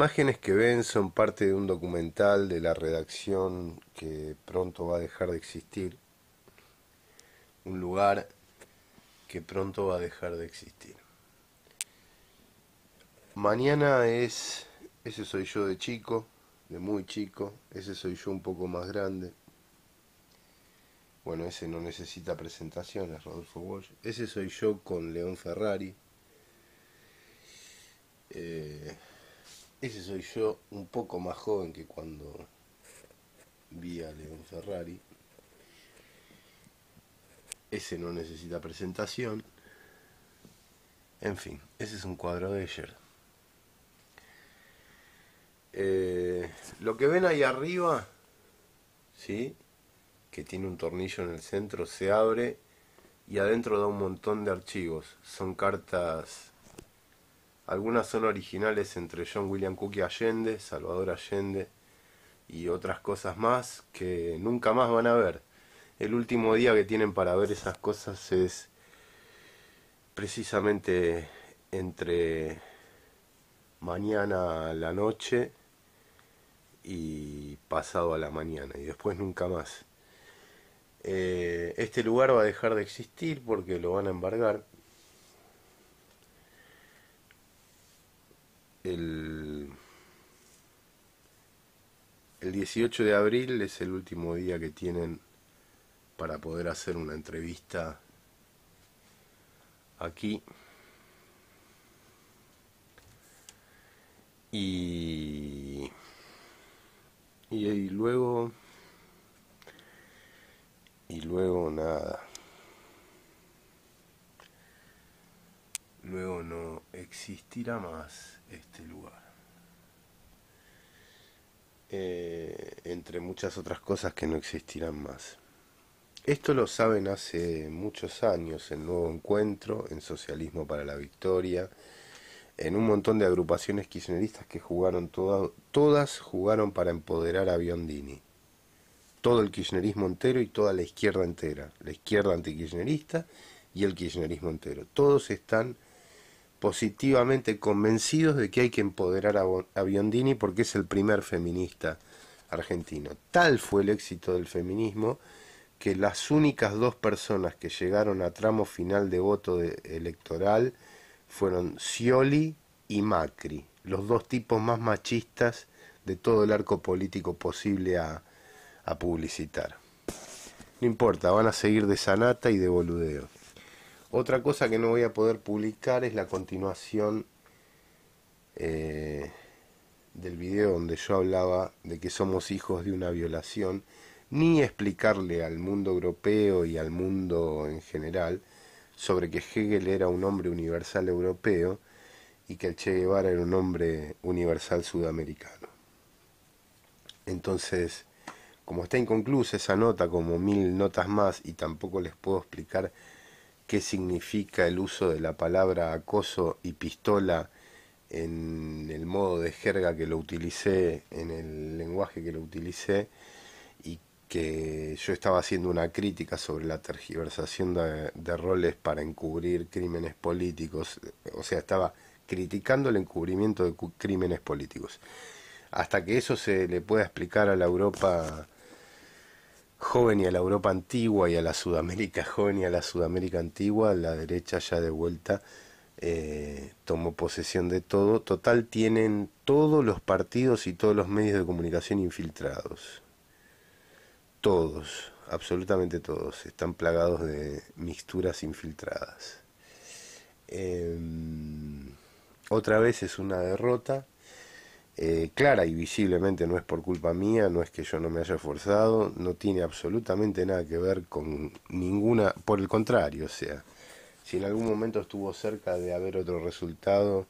imágenes que ven son parte de un documental de la redacción que pronto va a dejar de existir. Un lugar que pronto va a dejar de existir. Mañana es, ese soy yo de chico, de muy chico, ese soy yo un poco más grande. Bueno, ese no necesita presentaciones, Rodolfo Walsh. Ese soy yo con León Ferrari. Eh, ese soy yo, un poco más joven que cuando vi a León Ferrari. Ese no necesita presentación. En fin, ese es un cuadro de ayer. Eh, lo que ven ahí arriba, ¿sí? que tiene un tornillo en el centro, se abre y adentro da un montón de archivos. Son cartas algunas son originales entre John William y Allende, Salvador Allende y otras cosas más que nunca más van a ver. El último día que tienen para ver esas cosas es precisamente entre mañana a la noche y pasado a la mañana y después nunca más. Eh, este lugar va a dejar de existir porque lo van a embargar el, el 18 de abril es el último día que tienen para poder hacer una entrevista aquí. y, y luego y luego nada existirá más este lugar. Eh, entre muchas otras cosas que no existirán más. Esto lo saben hace muchos años en Nuevo Encuentro, en Socialismo para la Victoria, en un montón de agrupaciones kirchneristas que jugaron todas, todas jugaron para empoderar a Biondini. Todo el kirchnerismo entero y toda la izquierda entera, la izquierda antikirchnerista y el kirchnerismo entero. Todos están positivamente convencidos de que hay que empoderar a Biondini porque es el primer feminista argentino. Tal fue el éxito del feminismo que las únicas dos personas que llegaron a tramo final de voto electoral fueron Scioli y Macri, los dos tipos más machistas de todo el arco político posible a, a publicitar. No importa, van a seguir de sanata y de boludeo. Otra cosa que no voy a poder publicar es la continuación eh, del video donde yo hablaba de que somos hijos de una violación, ni explicarle al mundo europeo y al mundo en general sobre que Hegel era un hombre universal europeo y que el Che Guevara era un hombre universal sudamericano. Entonces, como está inconclusa esa nota, como mil notas más, y tampoco les puedo explicar qué significa el uso de la palabra acoso y pistola en el modo de jerga que lo utilicé, en el lenguaje que lo utilicé, y que yo estaba haciendo una crítica sobre la tergiversación de, roles para encubrir crímenes políticos, o sea, estaba criticando el encubrimiento de crímenes políticos. Hasta que eso se le pueda explicar a la Europa joven y a la Europa antigua y a la Sudamérica joven y a la Sudamérica antigua, la derecha ya de vuelta eh, tomó posesión de todo. Total, tienen todos los partidos y todos los medios de comunicación infiltrados. Todos, absolutamente todos, están plagados de mixturas infiltradas. Em, otra vez es una derrota eh, clara y visiblemente no es por culpa mía, no es que yo no me haya esforzado, no tiene absolutamente nada que ver con ninguna, por el contrario, o sea, si en algún momento estuvo cerca de haber otro resultado,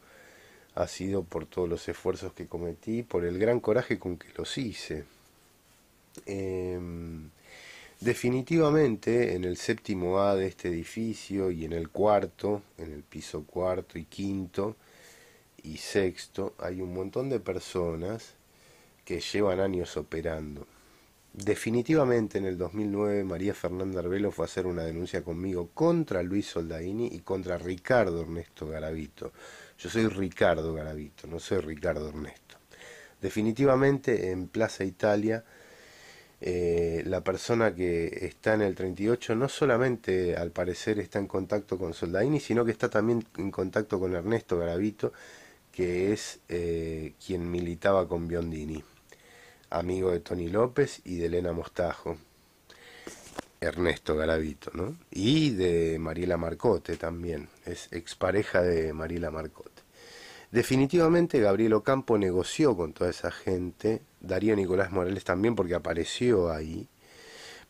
ha sido por todos los esfuerzos que cometí, por el gran coraje con que los hice. Em, definitivamente en el séptimo A de este edificio y en el cuarto, en el piso cuarto y quinto, y sexto hay un montón de personas que llevan años operando. Definitivamente en el 2009 María Fernanda Arbelo fue a hacer una denuncia conmigo contra Luis Soldaini y contra Ricardo Ernesto Garavito. Yo soy Ricardo Garavito, no soy Ricardo Ernesto. Definitivamente en Plaza Italia eh, la persona que está en el 38 no solamente al parecer está en contacto con Soldaini, sino que está también en contacto con Ernesto Garavito que es eh, quien militaba con Biondini, amigo de Tony López y de Elena Mostajo, Ernesto Garavito, Y de Mariela Marcote también, es expareja de Mariela Marcote. Definitivamente Gabriel Ocampo negoció con toda esa gente, Darío Nicolás Morales también porque apareció ahí,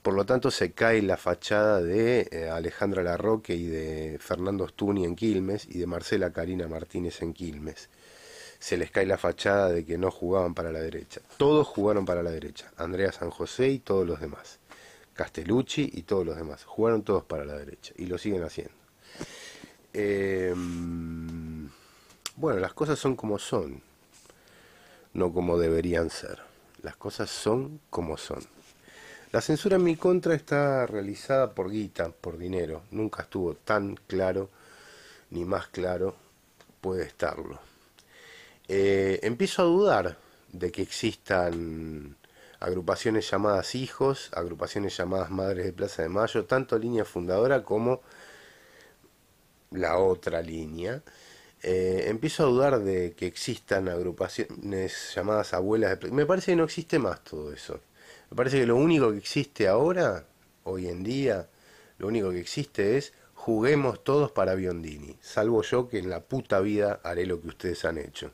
por lo tanto, se cae la fachada de eh, Alejandra Larroque y de Fernando Stuni en Quilmes y de Marcela Karina Martínez en Quilmes. Se les cae la fachada de que no jugaban para la derecha. Todos jugaron para la derecha. Andrea San José y todos los demás. Castellucci y todos los demás. Jugaron todos para la derecha y lo siguen haciendo. Em, bueno, las cosas son como son, no como deberían ser. Las cosas son como son. La censura en mi contra está realizada por guita, por dinero. Nunca estuvo tan claro, ni más claro puede estarlo. Eh, empiezo a dudar de que existan agrupaciones llamadas hijos, agrupaciones llamadas madres de Plaza de Mayo, tanto línea fundadora como la otra línea. Eh, empiezo a dudar de que existan agrupaciones llamadas abuelas de... Me parece que no existe más todo eso. Me parece que lo único que existe ahora, hoy en día, lo único que existe es juguemos todos para Biondini, salvo yo que en la puta vida haré lo que ustedes han hecho.